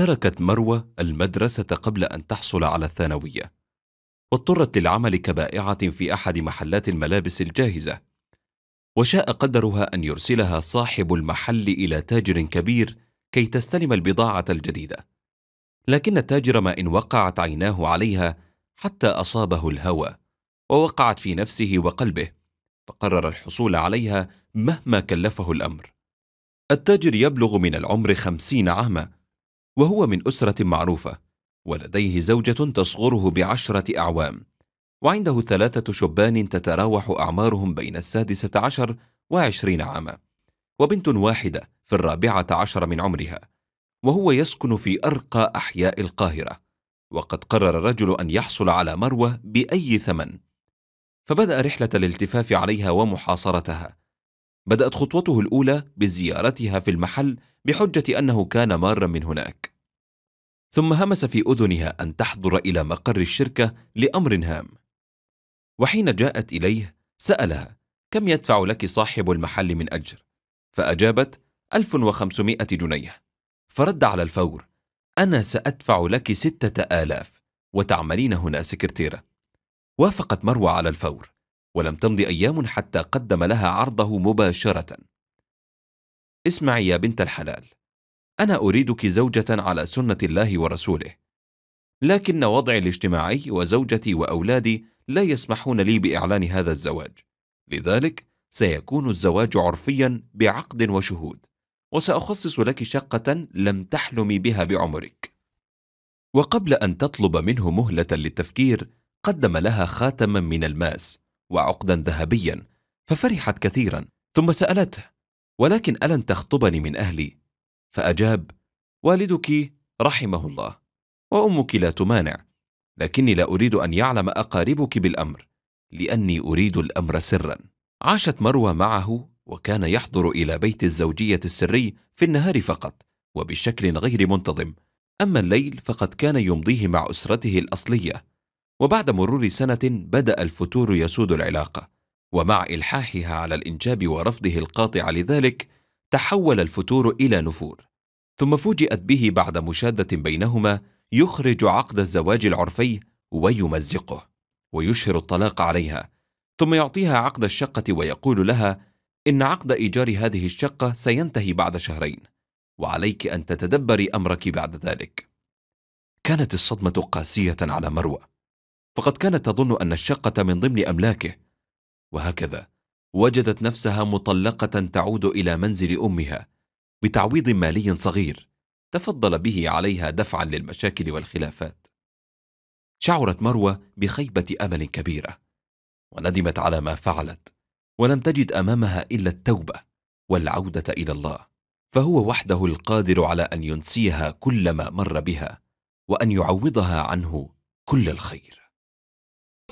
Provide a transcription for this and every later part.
تركت مروة المدرسة قبل أن تحصل على الثانوية واضطرت للعمل كبائعة في أحد محلات الملابس الجاهزة وشاء قدرها أن يرسلها صاحب المحل إلى تاجر كبير كي تستلم البضاعة الجديدة لكن التاجر ما إن وقعت عيناه عليها حتى أصابه الهوى ووقعت في نفسه وقلبه فقرر الحصول عليها مهما كلفه الأمر التاجر يبلغ من العمر خمسين عاما وهو من أسرة معروفة ولديه زوجة تصغره بعشرة أعوام وعنده ثلاثة شبان تتراوح أعمارهم بين السادسة عشر وعشرين عاما وبنت واحدة في الرابعة عشر من عمرها وهو يسكن في أرقى أحياء القاهرة وقد قرر الرجل أن يحصل على مروة بأي ثمن فبدأ رحلة الالتفاف عليها ومحاصرتها بدأت خطوته الأولى بزيارتها في المحل بحجة أنه كان مارا من هناك ثم همس في أذنها أن تحضر إلى مقر الشركة لأمر هام وحين جاءت إليه سألها كم يدفع لك صاحب المحل من أجر؟ فأجابت 1500 جنيه فرد على الفور أنا سأدفع لك ستة آلاف وتعملين هنا سكرتيرة وافقت مروى على الفور ولم تمض أيام حتى قدم لها عرضه مباشرة اسمعي يا بنت الحلال أنا أريدك زوجة على سنة الله ورسوله لكن وضعي الاجتماعي وزوجتي وأولادي لا يسمحون لي بإعلان هذا الزواج لذلك سيكون الزواج عرفيا بعقد وشهود وسأخصص لك شقة لم تحلمي بها بعمرك وقبل أن تطلب منه مهلة للتفكير قدم لها خاتما من الماس وعقدا ذهبيا ففرحت كثيرا ثم سألته ولكن ألن تخطبني من أهلي فأجاب والدك رحمه الله وأمك لا تمانع لكني لا أريد أن يعلم أقاربك بالأمر لأني أريد الأمر سرا عاشت مروى معه وكان يحضر إلى بيت الزوجية السري في النهار فقط وبشكل غير منتظم أما الليل فقد كان يمضيه مع أسرته الأصلية وبعد مرور سنة بدأ الفتور يسود العلاقة ومع إلحاحها على الإنجاب ورفضه القاطع لذلك تحول الفتور إلى نفور ثم فوجئت به بعد مشادة بينهما يخرج عقد الزواج العرفي ويمزقه ويشهر الطلاق عليها ثم يعطيها عقد الشقة ويقول لها إن عقد إيجار هذه الشقة سينتهي بعد شهرين وعليك أن تتدبري أمرك بعد ذلك كانت الصدمة قاسية على مروة فقد كانت تظن أن الشقة من ضمن أملاكه وهكذا وجدت نفسها مطلقة تعود إلى منزل أمها بتعويض مالي صغير تفضل به عليها دفعا للمشاكل والخلافات شعرت مروة بخيبة أمل كبيرة وندمت على ما فعلت ولم تجد أمامها إلا التوبة والعودة إلى الله فهو وحده القادر على أن ينسيها كل ما مر بها وأن يعوضها عنه كل الخير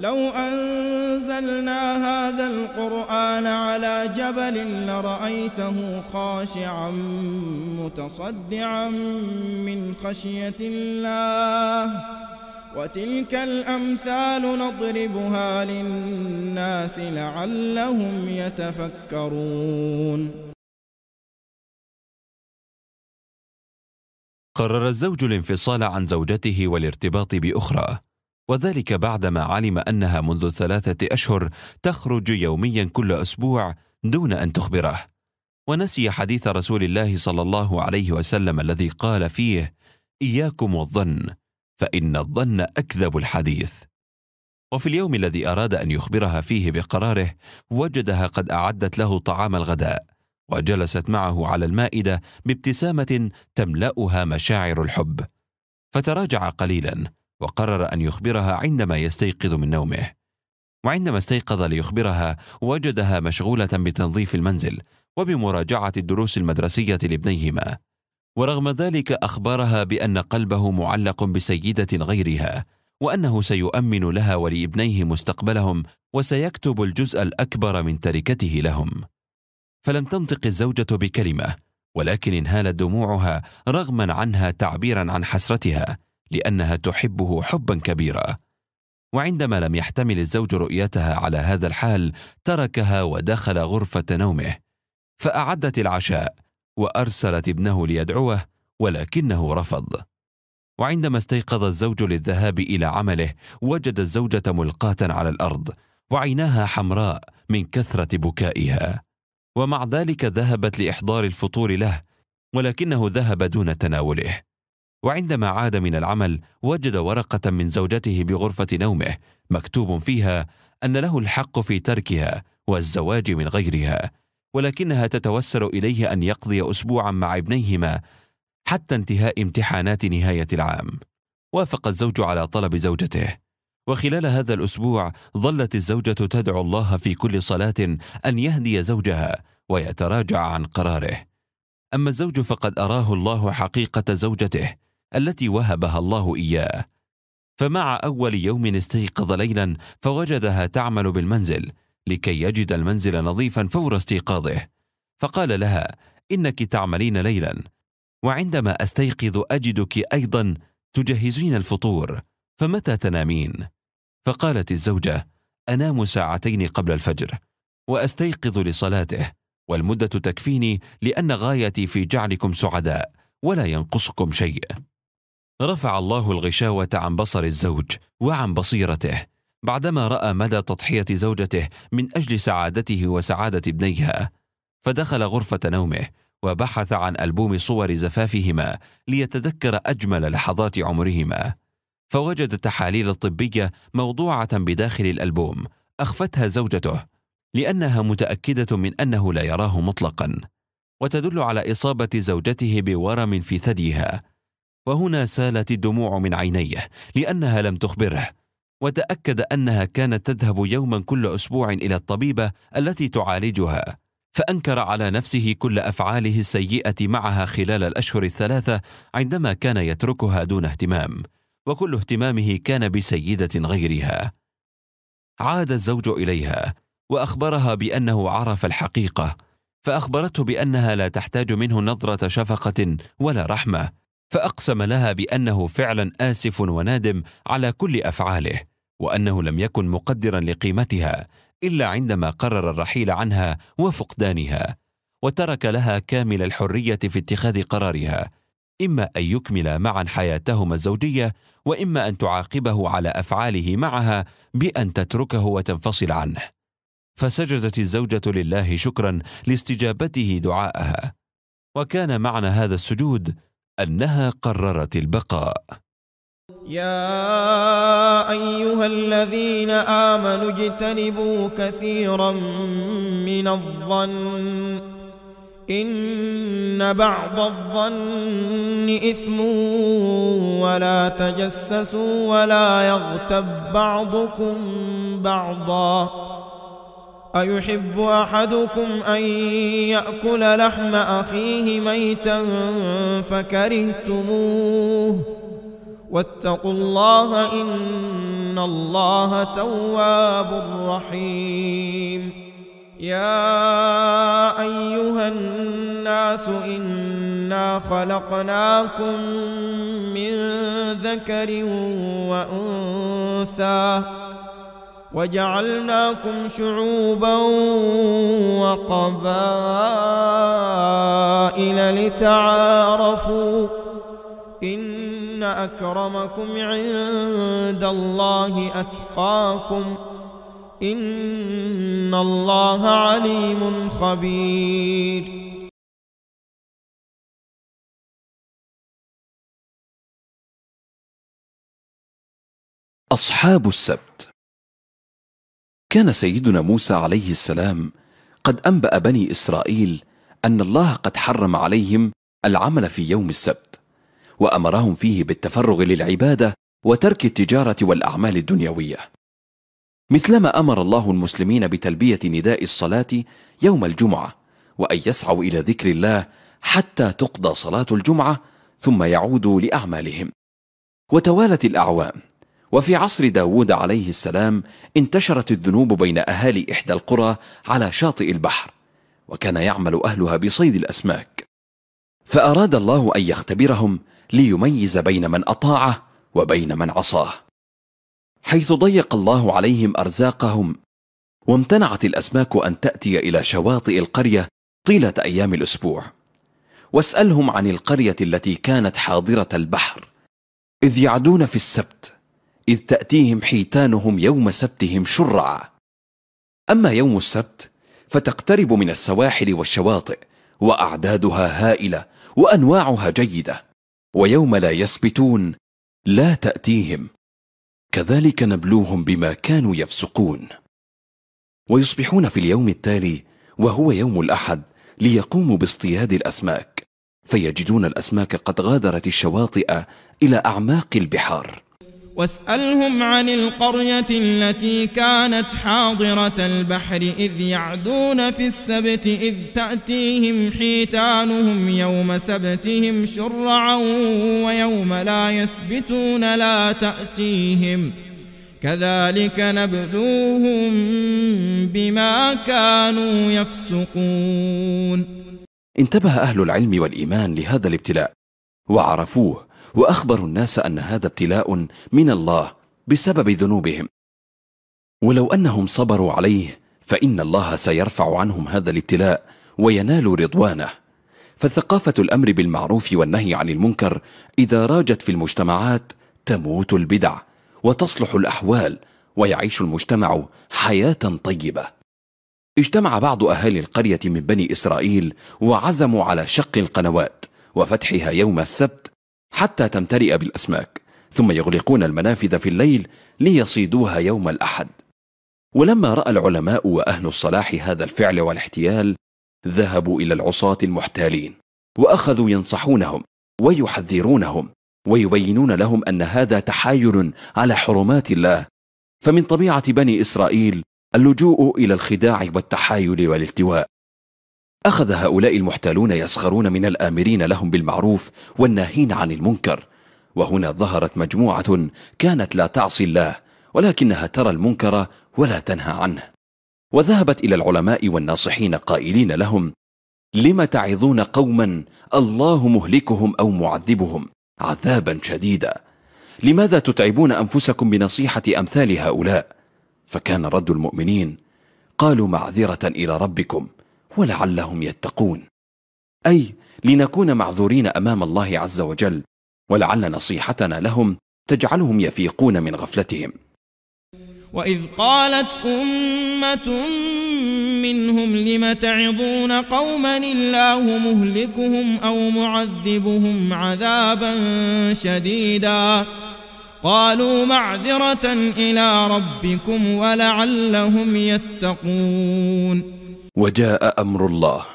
لو أنزلنا هذا القرآن على جبل لرأيته خاشعا متصدعا من خشية الله وتلك الأمثال نضربها للناس لعلهم يتفكرون قرر الزوج الانفصال عن زوجته والارتباط بأخرى وذلك بعدما علم انها منذ ثلاثه اشهر تخرج يوميا كل اسبوع دون ان تخبره ونسي حديث رسول الله صلى الله عليه وسلم الذي قال فيه اياكم والظن فان الظن اكذب الحديث وفي اليوم الذي اراد ان يخبرها فيه بقراره وجدها قد اعدت له طعام الغداء وجلست معه على المائده بابتسامه تملاها مشاعر الحب فتراجع قليلا وقرر أن يخبرها عندما يستيقظ من نومه وعندما استيقظ ليخبرها وجدها مشغولة بتنظيف المنزل وبمراجعة الدروس المدرسية لابنيهما ورغم ذلك أخبرها بأن قلبه معلق بسيدة غيرها وأنه سيؤمن لها ولابنيه مستقبلهم وسيكتب الجزء الأكبر من تركته لهم فلم تنطق الزوجة بكلمة ولكن انهالت دموعها رغما عنها تعبيرا عن حسرتها لانها تحبه حبا كبيرا وعندما لم يحتمل الزوج رؤيتها على هذا الحال تركها ودخل غرفه نومه فاعدت العشاء وارسلت ابنه ليدعوه ولكنه رفض وعندما استيقظ الزوج للذهاب الى عمله وجد الزوجه ملقاه على الارض وعيناها حمراء من كثره بكائها ومع ذلك ذهبت لاحضار الفطور له ولكنه ذهب دون تناوله وعندما عاد من العمل وجد ورقة من زوجته بغرفة نومه مكتوب فيها أن له الحق في تركها والزواج من غيرها ولكنها تتوسل إليه أن يقضي أسبوعا مع ابنيهما حتى انتهاء امتحانات نهاية العام وافق الزوج على طلب زوجته وخلال هذا الأسبوع ظلت الزوجة تدعو الله في كل صلاة أن يهدي زوجها ويتراجع عن قراره أما الزوج فقد أراه الله حقيقة زوجته التي وهبها الله اياه فمع اول يوم استيقظ ليلا فوجدها تعمل بالمنزل لكي يجد المنزل نظيفا فور استيقاظه فقال لها انك تعملين ليلا وعندما استيقظ اجدك ايضا تجهزين الفطور فمتى تنامين فقالت الزوجه انام ساعتين قبل الفجر واستيقظ لصلاته والمده تكفيني لان غايتي في جعلكم سعداء ولا ينقصكم شيء رفع الله الغشاوة عن بصر الزوج وعن بصيرته بعدما رأى مدى تضحية زوجته من أجل سعادته وسعادة ابنيها فدخل غرفة نومه وبحث عن ألبوم صور زفافهما ليتذكر أجمل لحظات عمرهما فوجد التحاليل الطبية موضوعة بداخل الألبوم أخفتها زوجته لأنها متأكدة من أنه لا يراه مطلقا وتدل على إصابة زوجته بورم في ثديها وهنا سالت الدموع من عينيه لأنها لم تخبره وتأكد أنها كانت تذهب يوما كل أسبوع إلى الطبيبة التي تعالجها فأنكر على نفسه كل أفعاله السيئة معها خلال الأشهر الثلاثة عندما كان يتركها دون اهتمام وكل اهتمامه كان بسيدة غيرها عاد الزوج إليها وأخبرها بأنه عرف الحقيقة فأخبرته بأنها لا تحتاج منه نظرة شفقة ولا رحمة فاقسم لها بانه فعلا اسف ونادم على كل افعاله وانه لم يكن مقدرا لقيمتها الا عندما قرر الرحيل عنها وفقدانها وترك لها كامل الحريه في اتخاذ قرارها اما ان يكمل معا حياتهما الزوجيه واما ان تعاقبه على افعاله معها بان تتركه وتنفصل عنه فسجدت الزوجه لله شكرا لاستجابته دعاءها وكان معنى هذا السجود انها قررت البقاء يا ايها الذين امنوا اجتنبوا كثيرا من الظن ان بعض الظن اثم ولا تجسسوا ولا يغتب بعضكم بعضا أيحب أحدكم أن يأكل لحم أخيه ميتا فكرهتموه واتقوا الله إن الله تواب رحيم يا أيها الناس إنا خلقناكم من ذكر وأنثى وجعلناكم شعوبا وقبائل لتعارفوا إن أكرمكم عند الله أتقاكم إن الله عليم خبير أصحاب السبت كان سيدنا موسى عليه السلام قد أنبأ بني إسرائيل أن الله قد حرم عليهم العمل في يوم السبت وأمرهم فيه بالتفرغ للعبادة وترك التجارة والأعمال الدنيوية مثلما أمر الله المسلمين بتلبية نداء الصلاة يوم الجمعة وأن يسعوا إلى ذكر الله حتى تقضى صلاة الجمعة ثم يعودوا لأعمالهم وتوالت الأعوام وفي عصر داود عليه السلام انتشرت الذنوب بين أهالي إحدى القرى على شاطئ البحر وكان يعمل أهلها بصيد الأسماك فأراد الله أن يختبرهم ليميز بين من أطاعه وبين من عصاه حيث ضيق الله عليهم أرزاقهم وامتنعت الأسماك أن تأتي إلى شواطئ القرية طيلة أيام الأسبوع واسألهم عن القرية التي كانت حاضرة البحر إذ يعدون في السبت إذ تأتيهم حيتانهم يوم سبتهم شرعا أما يوم السبت فتقترب من السواحل والشواطئ وأعدادها هائلة وأنواعها جيدة ويوم لا يسبتون لا تأتيهم كذلك نبلوهم بما كانوا يفسقون ويصبحون في اليوم التالي وهو يوم الأحد ليقوموا باصطياد الأسماك فيجدون الأسماك قد غادرت الشواطئ إلى أعماق البحار واسألهم عن القرية التي كانت حاضرة البحر إذ يعدون في السبت إذ تأتيهم حيتانهم يوم سبتهم شرعا ويوم لا يسبتون لا تأتيهم كذلك نبلوهم بما كانوا يفسقون انتبه أهل العلم والإيمان لهذا الابتلاء وعرفوه واخبروا الناس ان هذا ابتلاء من الله بسبب ذنوبهم ولو انهم صبروا عليه فان الله سيرفع عنهم هذا الابتلاء وينال رضوانه فثقافه الامر بالمعروف والنهي عن المنكر اذا راجت في المجتمعات تموت البدع وتصلح الاحوال ويعيش المجتمع حياه طيبه اجتمع بعض أهالي القرية من بني إسرائيل وعزموا على شق القنوات وفتحها يوم السبت حتى تمتلئ بالأسماك ثم يغلقون المنافذ في الليل ليصيدوها يوم الأحد ولما رأى العلماء وأهل الصلاح هذا الفعل والاحتيال ذهبوا إلى العصاة المحتالين وأخذوا ينصحونهم ويحذرونهم ويبينون لهم أن هذا تحايل على حرمات الله فمن طبيعة بني إسرائيل اللجوء إلى الخداع والتحايل والالتواء أخذ هؤلاء المحتالون يسخرون من الآمرين لهم بالمعروف والناهين عن المنكر وهنا ظهرت مجموعة كانت لا تعصي الله ولكنها ترى المنكر ولا تنهى عنه وذهبت إلى العلماء والناصحين قائلين لهم لم تعظون قوما الله مهلكهم أو معذبهم عذابا شديدا لماذا تتعبون أنفسكم بنصيحة أمثال هؤلاء فكان رد المؤمنين قالوا معذرة إلى ربكم ولعلهم يتقون اي لنكون معذورين امام الله عز وجل ولعل نصيحتنا لهم تجعلهم يفيقون من غفلتهم واذ قالت امه منهم لم تعظون قوما الله مهلكهم او معذبهم عذابا شديدا قالوا معذره الى ربكم ولعلهم يتقون وجاء أمر الله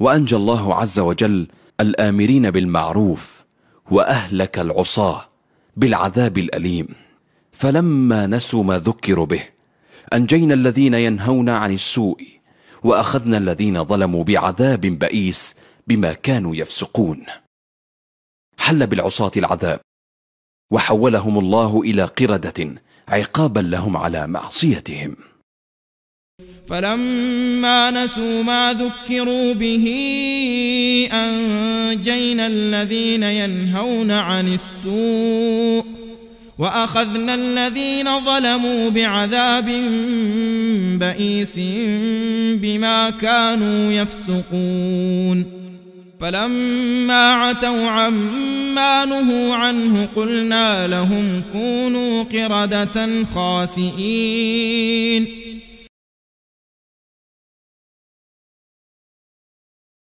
وأنجى الله عز وجل الآمرين بالمعروف وأهلك العصاة بالعذاب الأليم فلما نسوا ما ذكروا به أنجينا الذين ينهون عن السوء وأخذنا الذين ظلموا بعذاب بئيس بما كانوا يفسقون حل بالعصاة العذاب وحولهم الله إلى قردة عقابا لهم على معصيتهم فلما نسوا ما ذكروا به أنجينا الذين ينهون عن السوء وأخذنا الذين ظلموا بعذاب بئيس بما كانوا يفسقون فلما عتوا عما نهوا عنه قلنا لهم كونوا قردة خاسئين